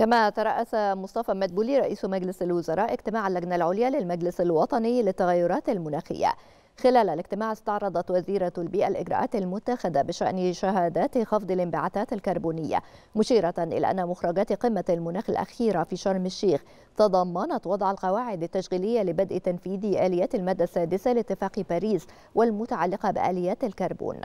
كما ترأس مصطفى مدبولي رئيس مجلس الوزراء اجتماع اللجنة العليا للمجلس الوطني للتغيرات المناخية خلال الاجتماع استعرضت وزيرة البيئة الإجراءات المتخذة بشأن شهادات خفض الانبعاثات الكربونية مشيرة إلى أن مخرجات قمة المناخ الأخيرة في شرم الشيخ تضمنت وضع القواعد التشغيلية لبدء تنفيذ آليات المادة السادسة لاتفاق باريس والمتعلقة بآليات الكربون